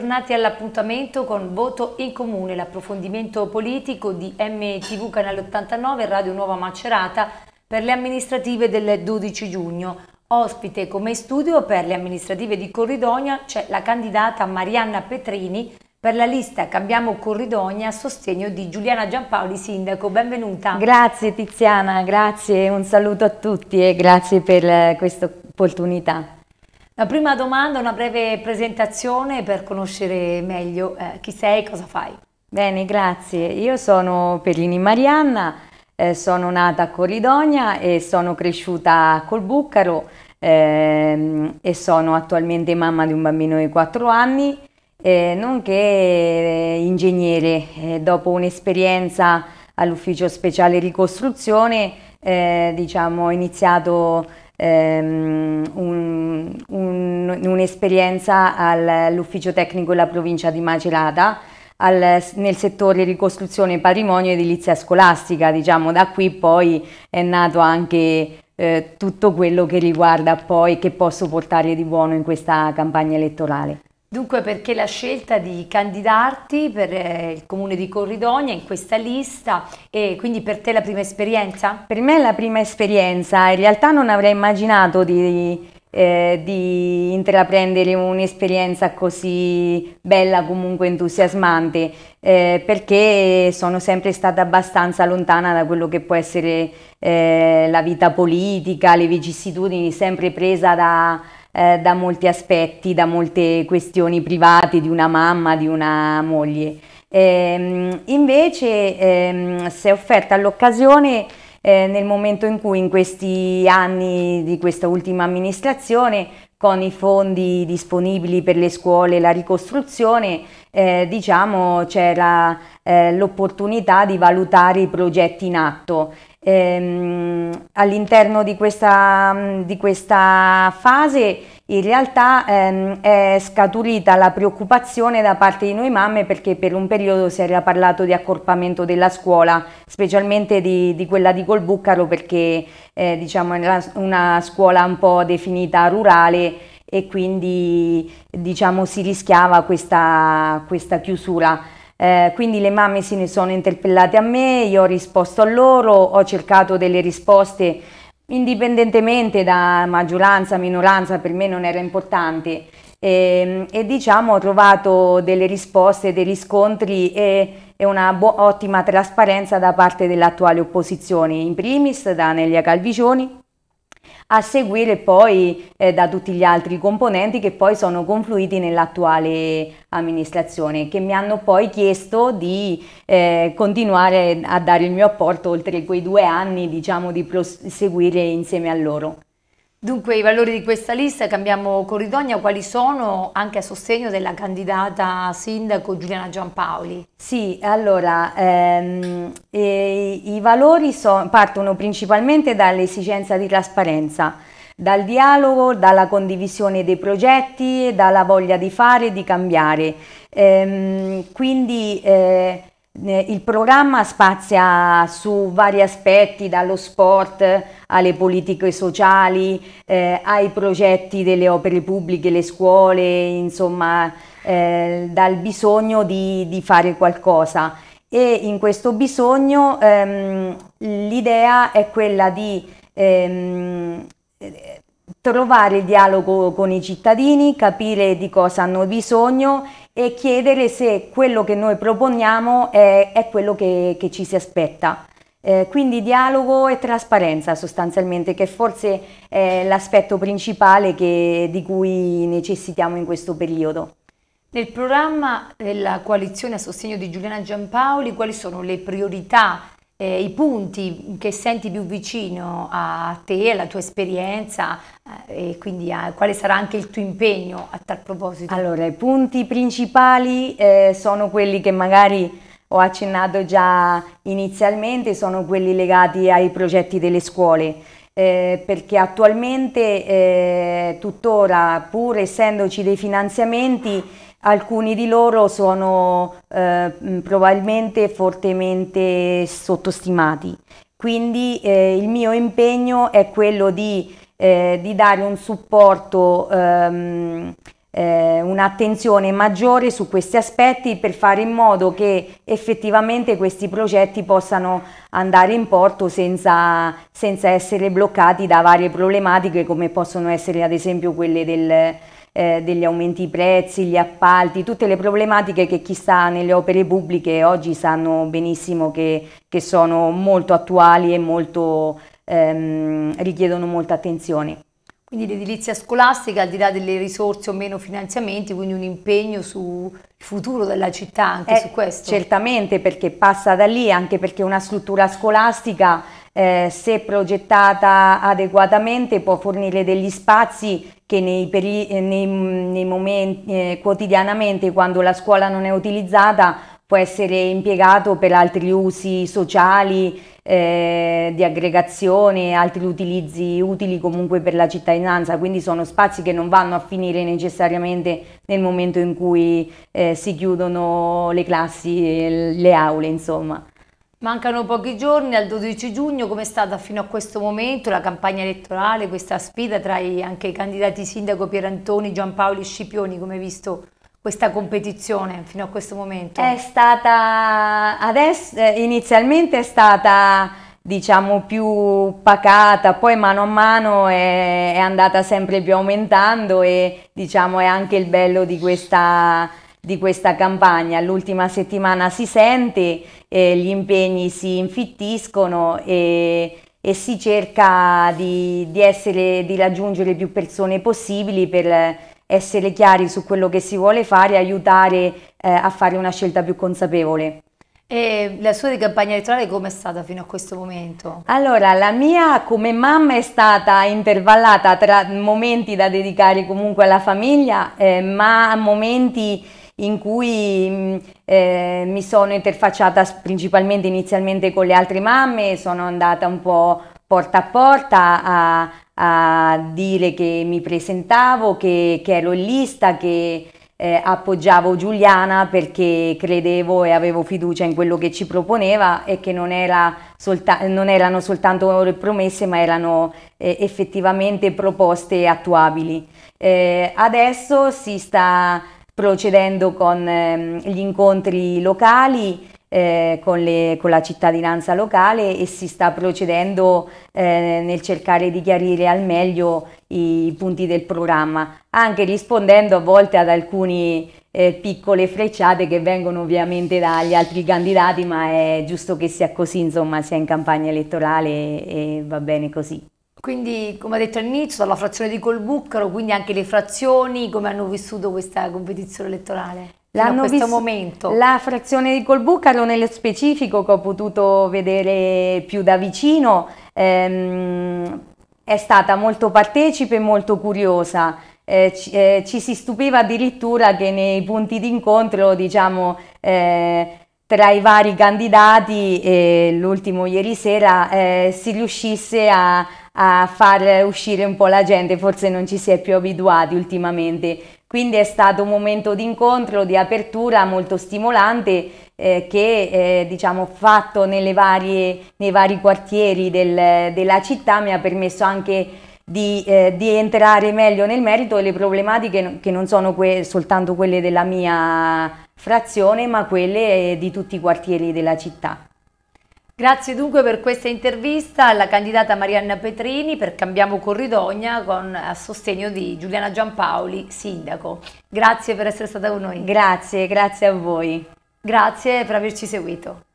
bentornati all'appuntamento con Voto in Comune, l'approfondimento politico di MTV Canale 89 Radio Nuova Macerata per le amministrative del 12 giugno. Ospite come studio per le amministrative di Corridonia c'è la candidata Marianna Petrini per la lista Cambiamo Corridonia a sostegno di Giuliana Giampaoli, sindaco. Benvenuta. Grazie Tiziana, grazie, un saluto a tutti e grazie per eh, questa opportunità. La prima domanda, una breve presentazione per conoscere meglio eh, chi sei e cosa fai. Bene, grazie. Io sono Perlini Marianna, eh, sono nata a Corridogna e sono cresciuta col Bucaro ehm, e sono attualmente mamma di un bambino di 4 anni, eh, nonché eh, ingegnere. Eh, dopo un'esperienza all'ufficio speciale ricostruzione, eh, diciamo, ho iniziato ehm, un, un, un'esperienza all'ufficio tecnico della provincia di Macerata al, nel settore ricostruzione patrimonio edilizia scolastica, diciamo da qui poi è nato anche eh, tutto quello che riguarda poi che posso portare di buono in questa campagna elettorale. Dunque perché la scelta di candidarti per eh, il comune di Corridonia in questa lista e quindi per te la prima esperienza? Per me è la prima esperienza, in realtà non avrei immaginato di, eh, di intraprendere un'esperienza così bella, comunque entusiasmante, eh, perché sono sempre stata abbastanza lontana da quello che può essere eh, la vita politica, le vicissitudini, sempre presa da eh, da molti aspetti, da molte questioni private di una mamma, di una moglie. Ehm, invece ehm, si è offerta l'occasione eh, nel momento in cui in questi anni di questa ultima amministrazione con i fondi disponibili per le scuole e la ricostruzione, eh, diciamo c'era eh, l'opportunità di valutare i progetti in atto Ehm, all'interno di, di questa, fase in realtà ehm, è scaturita la preoccupazione da parte di noi mamme perché per un periodo si era parlato di accorpamento della scuola, specialmente di, di quella di Colbuccaro perché eh, diciamo, era una scuola un po' definita rurale e quindi diciamo, si rischiava questa, questa chiusura. Eh, quindi le mamme se ne sono interpellate a me, io ho risposto a loro, ho cercato delle risposte indipendentemente da maggioranza, minoranza, per me non era importante. E, ehm, e diciamo ho trovato delle risposte, dei riscontri e, e una ottima trasparenza da parte dell'attuale opposizione, in primis da Nelia Calvicioni, a seguire poi eh, da tutti gli altri componenti che poi sono confluiti nell'attuale amministrazione, che mi hanno poi chiesto di eh, continuare a dare il mio apporto oltre quei due anni, diciamo, di proseguire insieme a loro. Dunque i valori di questa lista, cambiamo Corridogna, quali sono anche a sostegno della candidata sindaco Giuliana Giampaoli? Sì, allora ehm, eh, i valori so, partono principalmente dall'esigenza di trasparenza, dal dialogo, dalla condivisione dei progetti, dalla voglia di fare e di cambiare. Ehm, quindi eh, il programma spazia su vari aspetti, dallo sport alle politiche sociali, eh, ai progetti delle opere pubbliche, le scuole, insomma eh, dal bisogno di, di, fare qualcosa. E in questo bisogno ehm, l'idea è quella di ehm, trovare il dialogo con i cittadini, capire di cosa hanno bisogno e chiedere se quello che noi proponiamo è, è quello che, che, ci si aspetta. Eh, quindi dialogo e trasparenza sostanzialmente, che forse è l'aspetto principale che, di cui necessitiamo in questo periodo. Nel programma della coalizione a sostegno di Giuliana Giampaoli, quali sono le priorità eh, i punti che senti più vicino a te, alla tua esperienza eh, e quindi a, quale sarà anche il tuo impegno a tal proposito? Allora, i punti principali eh, sono quelli che magari ho accennato già inizialmente, sono quelli legati ai progetti delle scuole. Eh, perché attualmente, eh, tuttora, pur essendoci dei finanziamenti, Alcuni di loro sono eh, probabilmente fortemente sottostimati, quindi eh, il mio impegno è quello di, eh, di dare un supporto, ehm, eh, un'attenzione maggiore su questi aspetti per fare in modo che effettivamente questi progetti possano andare in porto senza, senza essere bloccati da varie problematiche come possono essere ad esempio quelle del eh, degli aumenti prezzi, gli appalti, tutte le problematiche che chi sta nelle opere pubbliche oggi sanno benissimo che, che sono molto attuali e molto, ehm, richiedono molta attenzione. Quindi l'edilizia scolastica, al di là delle risorse o meno finanziamenti, quindi un impegno sul futuro della città anche eh, su questo? Certamente perché passa da lì, anche perché una struttura scolastica eh, se progettata adeguatamente può fornire degli spazi che nei, eh, nei, nei momenti, eh, quotidianamente quando la scuola non è utilizzata può essere impiegato per altri usi sociali, eh, di aggregazione, altri utilizzi utili comunque per la cittadinanza, quindi sono spazi che non vanno a finire necessariamente nel momento in cui eh, si chiudono le classi, le aule, insomma. Mancano pochi giorni al 12 giugno, come è stata fino a questo momento la campagna elettorale, questa sfida tra i, anche i candidati sindaco Pierantoni, Giampaoli e Scipioni, come hai visto questa competizione fino a questo momento? È stata, adesso, eh, inizialmente è stata diciamo più pacata, poi mano a mano è, è andata sempre più aumentando e diciamo è anche il bello di questa di questa campagna. L'ultima settimana si sente, eh, gli impegni si infittiscono e, e si cerca di, di, essere, di raggiungere più persone possibili per essere chiari su quello che si vuole fare e aiutare eh, a fare una scelta più consapevole. E la sua di campagna elettorale com'è stata fino a questo momento? Allora, la mia come mamma è stata intervallata tra momenti da dedicare comunque alla famiglia, eh, ma momenti in cui mm, eh, mi sono interfacciata principalmente inizialmente con le altre mamme, sono andata un po' porta a porta a, a dire che mi presentavo, che, che ero in lista, che eh, appoggiavo Giuliana perché credevo e avevo fiducia in quello che ci proponeva e che non, era non erano soltanto promesse ma erano eh, effettivamente proposte attuabili. Eh, adesso si sta procedendo con ehm, gli incontri locali, eh, con, le, con, la cittadinanza locale e si sta procedendo eh, nel cercare di chiarire al meglio i punti del programma, anche rispondendo a volte ad alcune eh, piccole frecciate che vengono ovviamente dagli altri candidati, ma è giusto che sia così, insomma, sia in campagna elettorale e, e va bene così. Quindi, come ha detto all'inizio, dalla frazione di Colbucaro, quindi anche le frazioni, come hanno vissuto questa competizione elettorale? In questo momento. La frazione di Colbucaro nello specifico che ho potuto vedere più da vicino ehm, è stata molto partecipe e molto curiosa. Eh, ci, eh, ci, si stupiva addirittura che nei punti d'incontro, diciamo, eh, tra i vari candidati, eh, l'ultimo ieri sera, eh, si riuscisse a, a far uscire un po' la gente, forse non ci si è più abituati ultimamente. Quindi è stato un momento di incontro, di apertura molto stimolante eh, che eh, diciamo, fatto varie, nei vari quartieri del, della città mi ha permesso anche di, eh, di, entrare meglio nel merito delle problematiche che non sono que soltanto quelle della mia frazione ma quelle eh, di tutti i quartieri della città. Grazie dunque per questa intervista alla candidata Marianna Petrini per Cambiamo Corridogna con, a sostegno di Giuliana Giampaoli, sindaco. Grazie per essere stata con noi. Grazie, grazie a voi. Grazie per averci seguito.